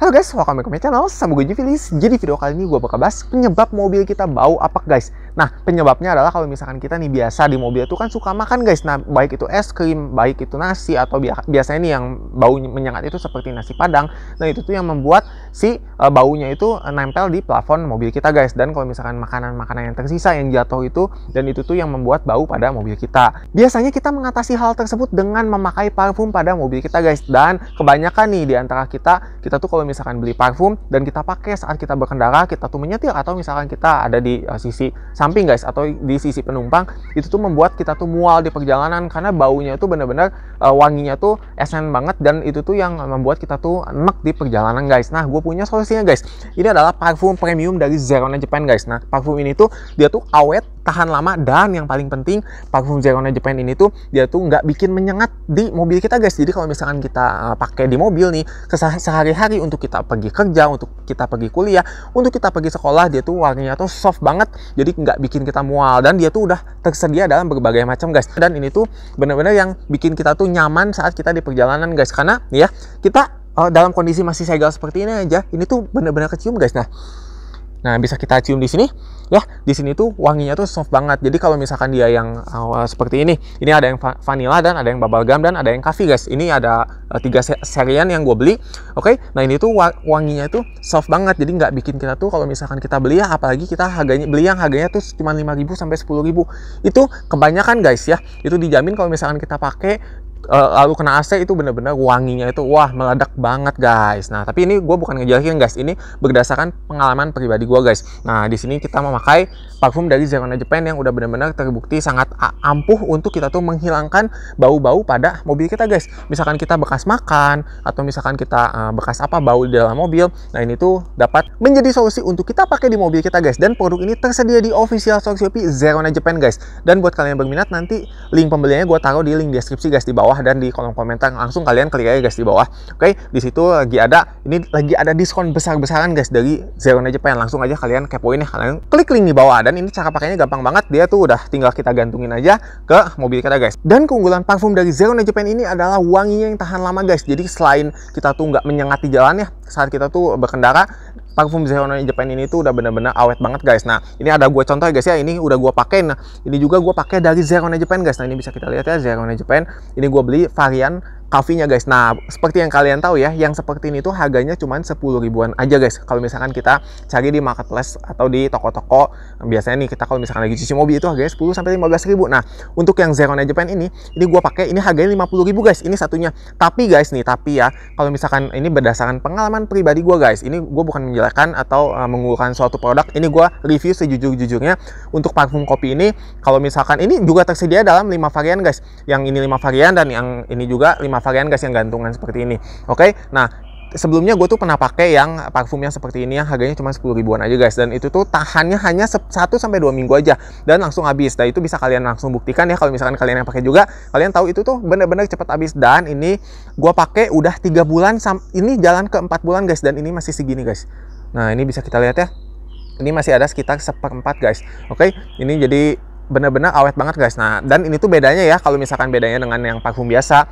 Halo guys, welcome back to my channel, gue Jivilis Jadi video kali ini gue bakal bahas penyebab mobil kita bau apa guys. Nah, penyebabnya adalah kalau misalkan kita nih biasa di mobil itu kan suka makan guys. Nah, baik itu es krim, baik itu nasi atau biasanya nih yang bau menyengat itu seperti nasi padang. Nah, itu tuh yang membuat si uh, baunya itu eh, nempel di plafon mobil kita guys. Dan kalau misalkan makanan-makanan yang tersisa yang jatuh itu dan itu tuh yang membuat bau pada mobil kita. Biasanya kita mengatasi hal tersebut dengan memakai parfum pada mobil kita guys. Dan kebanyakan nih di antara kita, kita tuh kalau misalkan beli parfum dan kita pakai saat kita berkendara, kita tuh menyetir atau misalkan kita ada di uh, sisi samping guys atau di sisi penumpang itu tuh membuat kita tuh mual di perjalanan karena baunya itu bener-bener uh, wanginya tuh esen banget dan itu tuh yang membuat kita tuh enak di perjalanan guys nah gue punya solusinya guys ini adalah parfum premium dari Zerona Japan guys nah parfum ini tuh dia tuh awet tahan lama dan yang paling penting parfum Zerona Japan ini tuh dia tuh nggak bikin menyengat di mobil kita guys jadi kalau misalkan kita uh, pakai di mobil nih sehari-hari untuk kita pergi kerja untuk kita pergi kuliah untuk kita pergi sekolah dia tuh warnanya tuh soft banget jadi nggak bikin kita mual dan dia tuh udah tersedia dalam berbagai macam guys dan ini tuh bener-bener yang bikin kita tuh nyaman saat kita di perjalanan guys karena ya kita uh, dalam kondisi masih segel seperti ini aja ini tuh bener-bener kecium guys nah Nah, bisa kita cium di sini, ya. Di sini tuh wanginya tuh soft banget. Jadi kalau misalkan dia yang uh, seperti ini, ini ada yang vanilla dan ada yang bubble gum dan ada yang coffee, guys. Ini ada uh, tiga serian yang gue beli. Oke, okay? nah ini tuh wanginya tuh soft banget. Jadi nggak bikin kita tuh kalau misalkan kita beli ya, apalagi kita harganya beli yang harganya tuh cuma 5.000 sampai 10.000. Itu kebanyakan, guys ya. Itu dijamin kalau misalkan kita pakai Eh, lalu kena AC itu bener-bener wanginya itu wah meledak banget guys. Nah tapi ini gue bukan ngejelasin guys, ini berdasarkan pengalaman pribadi gue guys. Nah di sini kita memakai parfum dari Zerona Japan yang udah bener-bener terbukti sangat ampuh untuk kita tuh menghilangkan bau-bau pada mobil kita guys. Misalkan kita bekas makan atau misalkan kita uh, bekas apa bau di dalam mobil. Nah ini tuh dapat menjadi solusi untuk kita pakai di mobil kita guys. Dan produk ini tersedia di official store Shopee Zerona Japan guys. Dan buat kalian yang berminat nanti link pembeliannya gue taruh di link deskripsi guys di bawah bawah dan di kolom komentar langsung kalian klik aja guys di bawah. Oke, di situ lagi ada ini lagi ada diskon besar-besaran guys dari Zero Zerona Japan. Langsung aja kalian kepoin ya. Kalian klik link di bawah dan ini cara pakainya gampang banget. Dia tuh udah tinggal kita gantungin aja ke mobil kita guys. Dan keunggulan parfum dari Zerona Japan ini adalah wanginya yang tahan lama guys. Jadi selain kita tuh nggak menyengat di jalan ya saat kita tuh berkendara, parfum Zerona Japan ini tuh udah bener-bener awet banget guys nah ini ada gue contoh guys ya ini udah gue pakai nah ini juga gue pakai dari Zerona Japan guys nah ini bisa kita lihat ya Zerona Japan ini gue beli varian coffee-nya guys. Nah, seperti yang kalian tahu ya, yang seperti ini tuh harganya cuma 10 ribuan aja guys. Kalau misalkan kita cari di marketplace atau di toko-toko, biasanya nih kita kalau misalkan lagi cuci mobil itu harganya 10 sampai 15 ribu. Nah, untuk yang Zerona Japan ini, ini gua pakai ini harganya 50 ribu guys. Ini satunya. Tapi guys nih, tapi ya, kalau misalkan ini berdasarkan pengalaman pribadi gua guys, ini gua bukan menjelekkan atau uh, suatu produk. Ini gua review sejujur-jujurnya untuk parfum kopi ini. Kalau misalkan ini juga tersedia dalam 5 varian guys. Yang ini 5 varian dan yang ini juga 5 sama varian gas yang gantungan seperti ini. Oke, okay? nah sebelumnya gue tuh pernah pakai yang parfum yang seperti ini yang harganya cuma 10 ribuan aja guys dan itu tuh tahannya hanya 1 sampai dua minggu aja dan langsung habis dan nah, itu bisa kalian langsung buktikan ya kalau misalkan kalian yang pakai juga kalian tahu itu tuh bener-bener cepat habis dan ini gue pakai udah tiga bulan ini jalan ke 4 bulan guys dan ini masih segini guys nah ini bisa kita lihat ya ini masih ada sekitar seperempat guys oke okay? ini jadi benar-benar awet banget guys. Nah, dan ini tuh bedanya ya kalau misalkan bedanya dengan yang parfum biasa,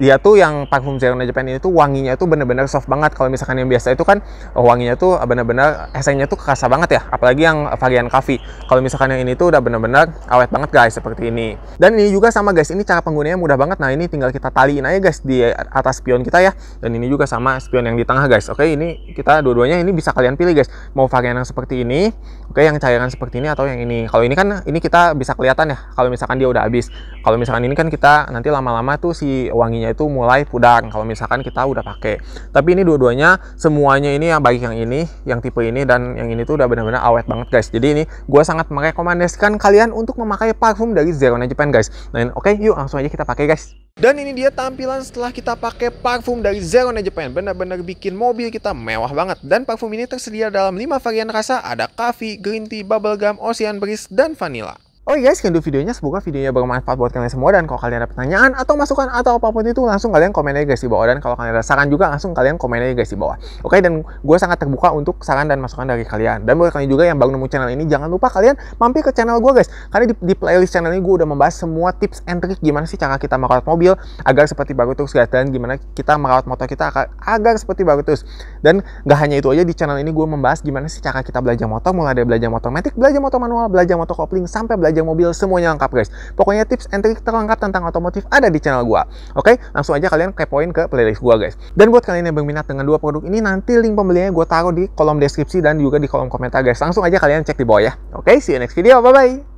dia tuh yang parfum Zero Japan ini tuh wanginya tuh bener-bener soft banget kalau misalkan yang biasa itu kan oh, wanginya tuh bener-bener esennya tuh kerasa banget ya apalagi yang varian coffee kalau misalkan yang ini tuh udah bener-bener awet banget guys seperti ini dan ini juga sama guys ini cara penggunanya mudah banget nah ini tinggal kita taliin aja guys di atas spion kita ya dan ini juga sama spion yang di tengah guys oke ini kita dua-duanya ini bisa kalian pilih guys mau varian yang seperti ini oke yang cairan seperti ini atau yang ini kalau ini kan ini kita bisa kelihatan ya kalau misalkan dia udah habis kalau misalkan ini kan kita nanti lama-lama tuh si wanginya itu mulai pudar kalau misalkan kita udah pakai tapi ini dua-duanya semuanya ini yang baik yang ini yang tipe ini dan yang ini tuh udah benar-benar awet banget guys jadi ini gue sangat merekomendasikan kalian untuk memakai parfum dari Zerona Japan guys nah oke okay, yuk langsung aja kita pakai guys dan ini dia tampilan setelah kita pakai parfum dari Zerona Japan. Benar-benar bikin mobil kita mewah banget. Dan parfum ini tersedia dalam 5 varian rasa, ada coffee, green tea, bubble gum, ocean breeze, dan vanilla. Oh guys, iya, can videonya. Semoga videonya bermanfaat buat kalian semua. Dan kalau kalian ada pertanyaan atau masukan atau apapun itu, langsung kalian komen aja guys di bawah. Dan kalau kalian ada saran juga, langsung kalian komen aja guys di bawah. Oke, dan gue sangat terbuka untuk saran dan masukan dari kalian. Dan buat kalian juga yang baru nemu channel ini, jangan lupa kalian mampir ke channel gue guys. Karena di, di playlist channel ini gue udah membahas semua tips and trick gimana sih cara kita merawat mobil agar seperti baru terus guys. Dan gimana kita merawat motor kita agar, agar seperti baru terus. Dan gak hanya itu aja, di channel ini gue membahas gimana sih cara kita belajar motor. Mulai dari belajar motor metik, belajar motor manual, belajar motor kopling, sampai belajar aja mobil semuanya lengkap guys. Pokoknya tips and trik terlengkap tentang otomotif ada di channel gua. Oke, langsung aja kalian kepoin ke playlist gua guys. Dan buat kalian yang berminat dengan dua produk ini nanti link pembeliannya gua taruh di kolom deskripsi dan juga di kolom komentar guys. Langsung aja kalian cek di bawah ya. Oke, see you next video. Bye bye.